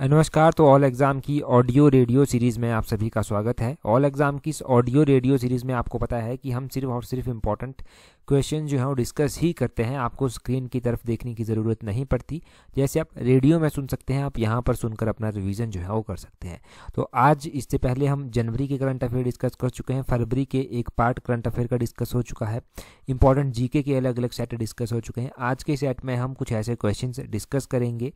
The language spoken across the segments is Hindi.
नमस्कार तो ऑल एग्जाम की ऑडियो रेडियो सीरीज में आप सभी का स्वागत है ऑल एग्जाम की इस ऑडियो रेडियो सीरीज में आपको पता है कि हम सिर्फ और सिर्फ इम्पॉर्टेंट क्वेश्चन जो है वो डिस्कस ही करते हैं आपको स्क्रीन की तरफ देखने की ज़रूरत नहीं पड़ती जैसे आप रेडियो में सुन सकते हैं आप यहाँ पर सुनकर अपना रिविजन जो है वो कर सकते हैं तो आज इससे पहले हम जनवरी के करंट अफेयर डिस्कस कर चुके हैं फरवरी के एक पार्ट करंट अफेयर का डिस्कस हो चुका है इंपॉर्टेंट जीके के अलग अलग सेट डिस्कस हो चुके हैं आज के सेट में हम कुछ ऐसे क्वेश्चन डिस्कस करेंगे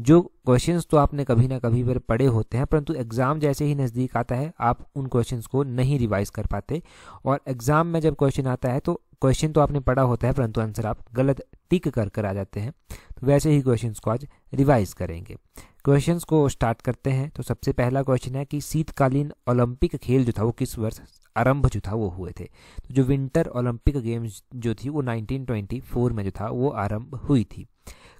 जो क्वेश्चन तो आपने कभी ना कभी पर पढ़े होते हैं परंतु एग्ज़ाम जैसे ही नज़दीक आता है आप उन क्वेश्चन को नहीं रिवाइज कर पाते और एग्ज़ाम में जब क्वेश्चन आता है तो क्वेश्चन तो आपने पढ़ा होता है परंतु आंसर आप गलत टिक कर कर आ जाते हैं तो वैसे ही क्वेश्चन को आज रिवाइज करेंगे क्वेश्चन को स्टार्ट करते हैं तो सबसे पहला क्वेश्चन है कि शीतकालीन ओलंपिक खेल जो था वो किस वर्ष आरंभ जो था वो हुए थे तो जो विंटर ओलंपिक गेम्स जो थी वो 1924 में जो था वो आरंभ हुई थी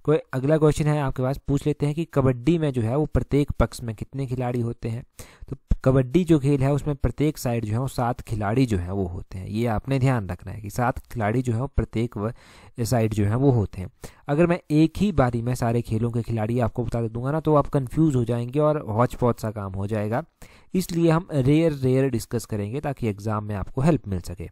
कोई अगला क्वेश्चन है आपके पास पूछ लेते हैं कि कबड्डी में जो है वो प्रत्येक पक्ष में कितने खिलाड़ी होते हैं तो कबड्डी जो खेल है उसमें प्रत्येक साइड जो है वो सात खिलाड़ी जो है वो होते हैं ये आपने ध्यान रखना है कि सात खिलाड़ी जो है वो प्रत्येक साइड जो है वो होते हैं अगर मैं एक ही बारी में सारे खेलों के खिलाड़ी आपको बता दूंगा ना तो आप कन्फ्यूज़ हो जाएंगे और हौच पॉच सा काम हो जाएगा इसलिए हम रेयर रेयर डिस्कस करेंगे ताकि एग्ज़ाम में आपको हेल्प मिल सके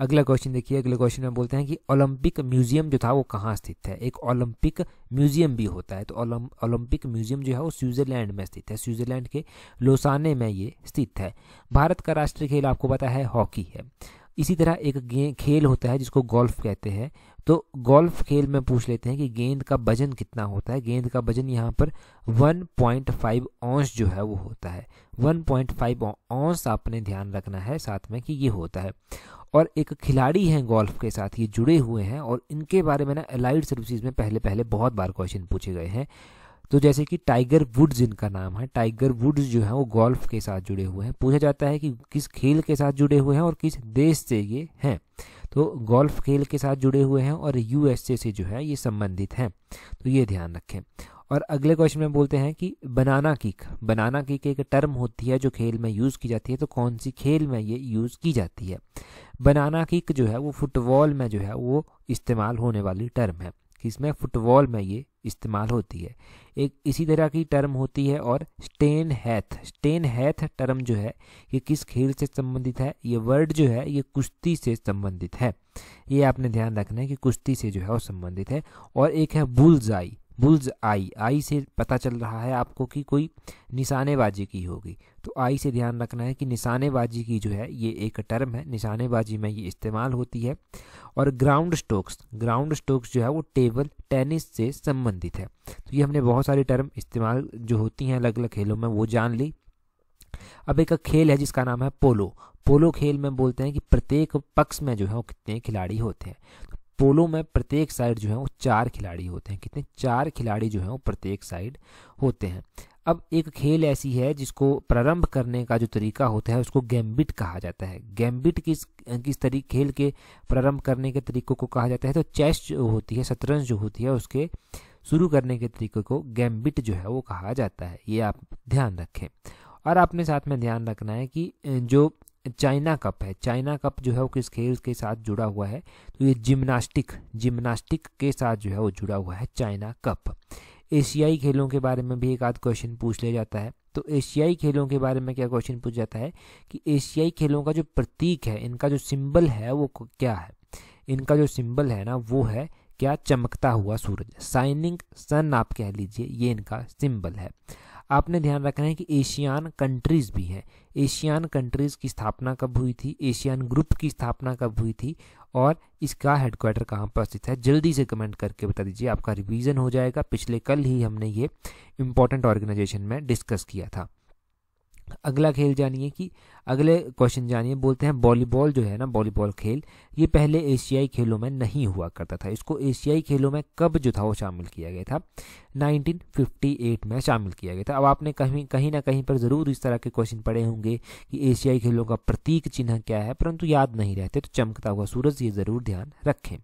अगला क्वेश्चन देखिए अगले क्वेश्चन में बोलते हैं कि ओलंपिक म्यूजियम जो था वो कहाँ स्थित है एक ओलंपिक म्यूजियम भी होता है तो ओलंपिक म्यूजियम जो है वो स्विट्जरलैंड में स्थित है स्विट्जरलैंड के लोसाने में ये स्थित है भारत का राष्ट्रीय खेल आपको पता है हॉकी है इसी तरह एक खेल होता है जिसको गोल्फ कहते हैं तो गोल्फ खेल में पूछ लेते हैं कि गेंद का वजन कितना होता है गेंद का वजन यहाँ पर 1.5 ऑंस जो है वो होता है 1.5 ऑंस आपने ध्यान रखना है साथ में कि ये होता है और एक खिलाड़ी हैं गोल्फ के साथ ये जुड़े हुए हैं और इनके बारे में ना एलाइड सर्विसेज में पहले पहले बहुत बार क्वेश्चन पूछे गए हैं तो जैसे कि टाइगर वुड्स इनका नाम है टाइगर वुड्स जो है वो गोल्फ के साथ जुड़े हुए हैं पूछा जाता है कि किस खेल के साथ जुड़े हुए हैं और किस देश से ये हैं तो गोल्फ खेल के साथ जुड़े हुए हैं और यूएसए से जो है ये संबंधित हैं तो ये ध्यान रखें और अगले क्वेश्चन में बोलते हैं कि बनाना किक बनाना किक एक टर्म होती है जो खेल में यूज़ की जाती है तो कौन सी खेल में ये यूज़ की जाती है बनाना किक जो है वो फुटबॉल में जो है वो इस्तेमाल होने वाली टर्म है किसमें इसमें फुटबॉल में ये इस्तेमाल होती है एक इसी तरह की टर्म होती है और स्टेन हैथ स्टेन हैथ टर्म जो है ये किस खेल से संबंधित है ये वर्ड जो है ये कुश्ती से संबंधित है ये आपने ध्यान रखना है कि कुश्ती से जो है वो संबंधित है और एक है बुलजाई बुल्ज आई आई से पता चल रहा है आपको कि कोई निशानेबाजी की होगी तो आई से ध्यान रखना है कि निशानेबाजी की जो है ये एक टर्म है निशानेबाजी में ये इस्तेमाल होती है और ग्राउंड स्टोक्स ग्राउंड स्टोक्स जो है वो टेबल टेनिस से संबंधित है तो ये हमने बहुत सारी टर्म इस्तेमाल जो होती हैं अलग अलग खेलों में वो जान ली अब एक खेल है जिसका नाम है पोलो पोलो खेल में बोलते हैं कि प्रत्येक पक्ष में जो है वो कितने खिलाड़ी होते हैं पोलो में प्रत्येक साइड जो है वो चार खिलाड़ी होते हैं कितने चार खिलाड़ी जो है वो प्रत्येक साइड होते हैं अब एक खेल ऐसी है जिसको प्रारंभ करने का जो तरीका होता है उसको गैम्बिट कहा जाता है गैम्बिट किस किस तरीके खेल के प्रारंभ करने के तरीकों को कहा जाता है तो चेस जो होती है शतरंज जो होती है उसके शुरू करने के तरीके को गैम्बिट जो है वो कहा जाता है ये आप ध्यान रखें और आपने साथ में ध्यान रखना है कि जो चाइना कप है चाइना कप जो है वो किस खेल के साथ जुड़ा हुआ है तो ये जिम्नास्टिक जिम्नास्टिक के साथ जो है वो जुड़ा हुआ है चाइना कप एशियाई खेलों के बारे में भी एक आध क्वेश्चन पूछ लिया जाता है तो एशियाई खेलों के बारे में क्या क्वेश्चन पूछ जाता है कि एशियाई खेलों का जो प्रतीक है इनका जो सिंबल है वो क्या है इनका जो सिंबल है ना वो है क्या चमकता हुआ सूरज साइनिंग सन आप कह लीजिए ये इनका सिंबल है आपने ध्यान रखना है कि एशियान कंट्रीज़ भी है एशियान कंट्रीज़ की स्थापना कब हुई थी एशियान ग्रुप की स्थापना कब हुई थी और इसका हेडक्वार्टर कहाँ पर स्थित है जल्दी से कमेंट करके बता दीजिए आपका रिवीजन हो जाएगा पिछले कल ही हमने ये इम्पोर्टेंट ऑर्गेनाइजेशन में डिस्कस किया था अगला खेल जानिए कि अगले क्वेश्चन जानिए बोलते हैं वॉलीबॉल जो है ना वॉलीबॉल खेल ये पहले एशियाई खेलों में नहीं हुआ करता था इसको एशियाई खेलों में कब जो था वो शामिल किया गया था 1958 में शामिल किया गया था अब आपने कहीं कहीं ना कहीं पर ज़रूर इस तरह के क्वेश्चन पढ़े होंगे कि एशियाई खेलों का प्रतीक चिन्ह क्या है परंतु याद नहीं रहते तो चमकता हुआ सूरज ये ज़रूर ध्यान रखें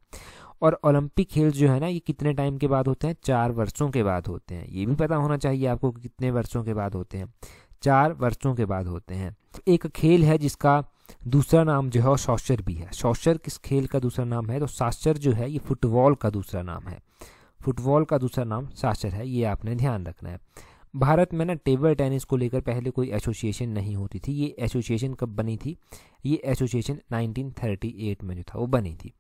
और ओलंपिक खेल जो है ना ये कितने टाइम के बाद होते हैं चार वर्षों के बाद होते हैं ये भी हम्म। पता होना चाहिए आपको कितने वर्षों के बाद होते हैं चार वर्षों के बाद होते हैं एक खेल है जिसका दूसरा नाम जो है शौशर भी है शौशर किस खेल का दूसरा नाम है तो साक्षर जो है ये फुटबॉल का दूसरा नाम है फुटबॉल का दूसरा नाम साक्षर है ये आपने ध्यान रखना है भारत में ना टेबल टेनिस को लेकर पहले कोई एसोसिएशन नहीं होती थी ये एसोसिएशन कब बनी थी ये एसोसिएशन 1938 में जो था वो बनी थी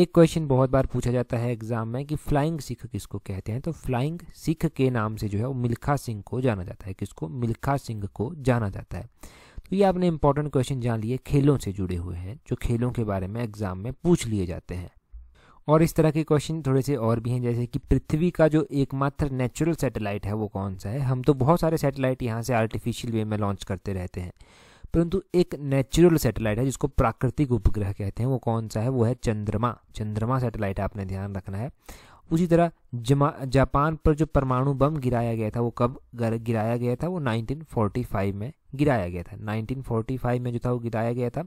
एक क्वेश्चन बहुत बार पूछा जाता है एग्जाम में कि फ्लाइंग सिख किसको कहते हैं तो फ्लाइंग सिख के नाम से जो है वो मिल्खा सिंह को जाना जाता है किसको मिल्खा सिंह को जाना जाता है तो ये आपने इंपॉर्टेंट क्वेश्चन जान लिए खेलों से जुड़े हुए हैं जो खेलों के बारे में एग्जाम में पूछ लिए जाते हैं और इस तरह के क्वेश्चन थोड़े से और भी हैं जैसे कि पृथ्वी का जो एकमात्र नेचुरल सैटेलाइट है वो कौन सा है हम तो बहुत सारे सैटेलाइट यहाँ से आर्टिफिशियल वे में लॉन्च करते रहते हैं परंतु एक नेचुरल सैटेलाइट है जिसको प्राकृतिक उपग्रह कहते हैं वो कौन सा है वो है चंद्रमा चंद्रमा सैटेलाइट आपने ध्यान रखना है उसी तरह जापान पर जो परमाणु बम गिराया गया था वो कब गिराया गया था वो 1945 में गिराया गया था 1945 में जो था वो गिराया गया था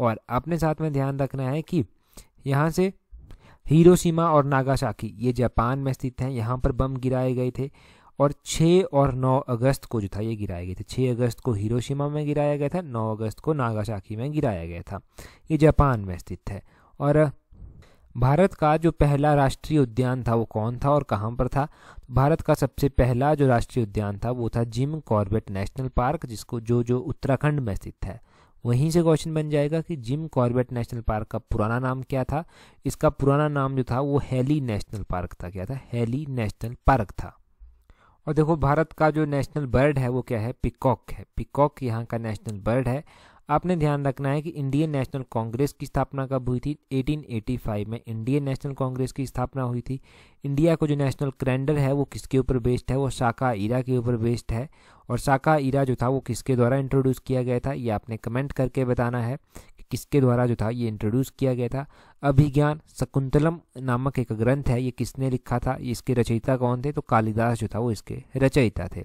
और अपने साथ में ध्यान रखना है कि यहाँ से हिरोशिमा और नागासाकी ये जापान में स्थित हैं यहाँ पर बम गिराए गए थे और 6 और 9 अगस्त को जो था ये गिराए गए थे 6 अगस्त को हिरोशिमा में गिराया गया था 9 अगस्त को नागासाकी में गिराया गया था ये जापान में स्थित है और भारत का जो पहला राष्ट्रीय उद्यान था वो कौन था और कहाँ पर था भारत का सबसे पहला जो राष्ट्रीय उद्यान था वो था जिम कॉर्बेट नेशनल पार्क जिसको जो जो उत्तराखंड में स्थित है वहीं से क्वेश्चन बन जाएगा कि जिम कॉर्बेट नेशनल पार्क का पुराना नाम क्या था इसका पुराना नाम जो था वो हेली नेशनल पार्क था क्या था हेली नेशनल पार्क था और देखो भारत का जो नेशनल बर्ड है वो क्या है पिकॉक है पिकॉक यहाँ का नेशनल बर्ड है आपने ध्यान रखना है कि इंडियन नेशनल कांग्रेस की स्थापना कब हुई थी 1885 में इंडियन नेशनल कांग्रेस की स्थापना हुई थी इंडिया को जो नेशनल कैलेंडर है वो किसके ऊपर बेस्ड है वो शाका ईरा के ऊपर बेस्ड है और शाका ईरा जो था वो किसके द्वारा इंट्रोड्यूस किया गया था ये आपने कमेंट करके बताना है कि किसके द्वारा जो था ये इंट्रोड्यूस किया गया था अभिज्ञान शकुंतलम नामक एक ग्रंथ है ये किसने लिखा था इसके रचयिता कौन थे तो कालिदास जो था वो इसके रचयिता थे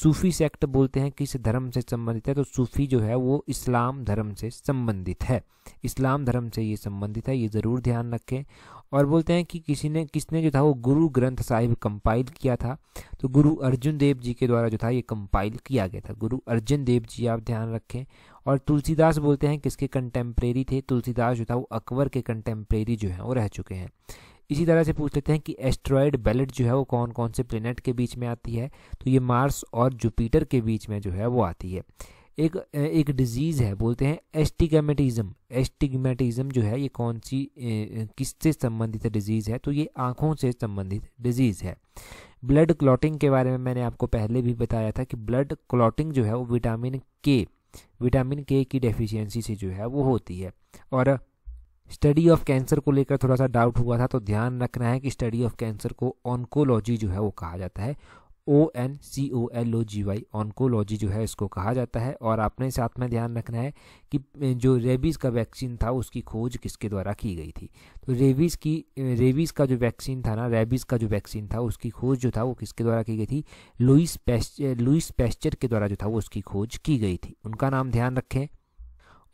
सूफी सेक्ट बोलते हैं किस धर्म से संबंधित है तो सूफी जो है वो इस्लाम धर्म से संबंधित है इस्लाम धर्म से ये संबंधित है ये ज़रूर ध्यान रखें और बोलते हैं कि किसी ने किसने जो था वो गुरु ग्रंथ साहिब कंपाइल किया था तो गुरु अर्जुन देव जी के द्वारा जो था ये कंपाइल किया गया था गुरु अर्जुन देव जी आप ध्यान रखें और तुलसीदास बोलते हैं किसके कंटेम्प्रेरी थे तुलसीदास जो था वो अकबर के कंटेम्प्रेरी जो हैं वो रह चुके हैं इसी तरह से पूछ लेते हैं कि एस्ट्रॉयड बेलेट जो है वो कौन कौन से प्लेनेट के बीच में आती है तो ये मार्स और जुपिटर के बीच में जो है वो आती है एक एक डिजीज़ है बोलते हैं एस्टिगमेटिज्म एस्टिगमेटिज्म जो है ये कौन सी किससे संबंधित डिजीज़ है तो ये आँखों से संबंधित डिजीज़ है ब्लड क्लॉटिंग के बारे में मैंने आपको पहले भी बताया था कि ब्लड क्लॉटिंग जो है वो विटामिन के विटामिन के की डेफिशिएंसी से जो है वो होती है और स्टडी ऑफ कैंसर को लेकर थोड़ा सा डाउट हुआ था तो ध्यान रखना है कि स्टडी ऑफ कैंसर को ऑन्कोलॉजी जो है वो कहा जाता है O N C O L O G Y oncology जो है इसको कहा जाता है और आपने साथ में ध्यान रखना है कि जो रेबीज़ का वैक्सीन था उसकी खोज किसके द्वारा की गई थी तो रेबीज़ की रेबीज़ का जो वैक्सीन था ना रेबीज़ का जो वैक्सीन था उसकी खोज जो था वो किसके द्वारा की गई थी लुइस पेस्ट लुइस पेस्चर के द्वारा जो था वो उसकी खोज की गई थी उनका नाम ध्यान रखें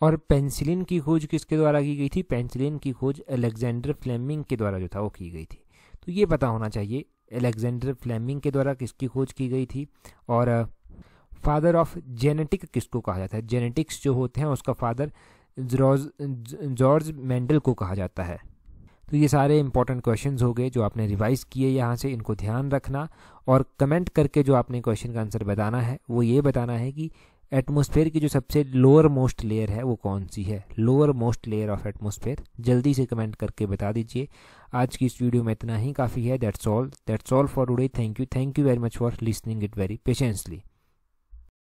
और पेंसिलिन की खोज किसके द्वारा की गई थी पेंसिलिन की खोज अलेक्जेंडर फ्लेमिंग के द्वारा जो था वो की गई थी तो ये पता होना चाहिए अलेक्जेंडर फ्लेमिंग के द्वारा किसकी खोज की गई थी और फादर ऑफ जेनेटिक किसको कहा जाता है जेनेटिक्स जो होते हैं उसका फादर जॉर्ज जॉर्ज मेंडल को कहा जाता है तो ये सारे इंपॉर्टेंट क्वेश्चन हो गए जो आपने रिवाइज किए यहाँ से इनको ध्यान रखना और कमेंट करके जो आपने क्वेश्चन का आंसर बताना है वो ये बताना है कि एटमोस्फेयर की जो सबसे लोअर मोस्ट लेयर है वो कौन सी है lower most layer of atmosphere जल्दी से कमेंट करके बता दीजिए आज की इस वीडियो में इतना ही काफ़ी है that's all that's all for today thank you thank you very much for listening it very patiently